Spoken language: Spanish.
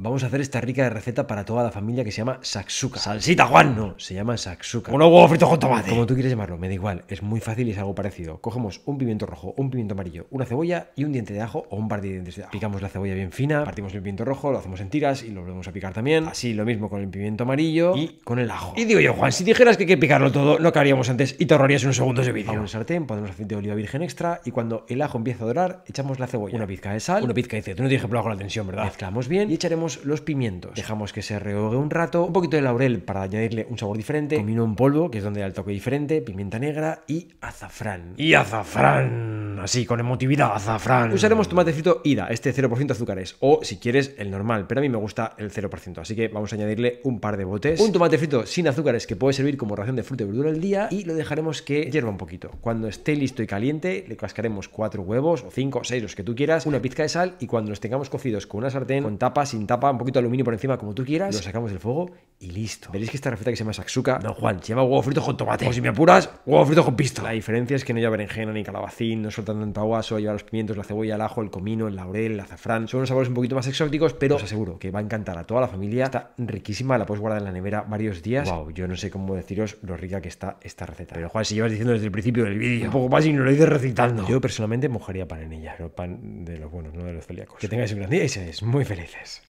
Vamos a hacer esta rica receta para toda la familia que se llama Saksuka. ¡Salsita, Juan! No, se llama Saksuka. ¡Un huevo frito con tomate! Como tú quieres llamarlo, me da igual. Es muy fácil y es algo parecido. Cogemos un pimiento rojo, un pimiento amarillo, una cebolla y un diente de ajo o un par de dientes de ajo. Picamos la cebolla bien fina, partimos el pimiento rojo, lo hacemos en tiras y lo volvemos a picar también. Así lo mismo con el pimiento amarillo y con el ajo. Y digo yo, Juan, si dijeras que hay que picarlo todo, no haríamos antes y te ahorrarías unos segundos de vídeo. En un sartén ponemos aceite de oliva virgen extra y cuando el ajo empieza a dorar, echamos la cebolla, una pizca de sal, una pizca de aceite. No te dije con la tensión, ¿verdad? Mezclamos bien y echaremos los pimientos. Dejamos que se rehogue un rato, un poquito de laurel para añadirle un sabor diferente, comino en polvo, que es donde da el toque diferente, pimienta negra y azafrán. ¡Y azafrán! así, con emotividad, azafrán. Usaremos tomate frito Ida, este 0% azúcares, o si quieres, el normal, pero a mí me gusta el 0%, así que vamos a añadirle un par de botes. Un tomate frito sin azúcares que puede servir como ración de fruta y verdura al día y lo dejaremos que hierva un poquito. Cuando esté listo y caliente, le cascaremos 4 huevos, o 5, o seis, los que tú quieras, una pizca de sal y cuando los tengamos cocidos con una sartén, con tapa, sin tapa, un poquito de aluminio por encima, como tú quieras, lo sacamos del fuego y listo. Veréis que esta receta que se llama Saksuka, no Juan, se llama huevo frito con tomate. O si me apuras, huevo frito con pisto. La diferencia es que no lleva berenjena ni calabacín, no tanto en Tahuaso, lleva los pimientos, la cebolla, el ajo, el comino, el laurel, el azafrán. Son unos sabores un poquito más exóticos, pero os aseguro que va a encantar a toda la familia. Está riquísima, la puedes guardar en la nevera varios días. Wow, yo no sé cómo deciros lo rica que está esta receta. Pero Juan, si llevas diciendo desde el principio del vídeo, un poco más y no lo dices recitando. Yo personalmente mojaría pan en ella, pero pan de los buenos, no de los celíacos. Que tengáis un gran día y seáis muy felices.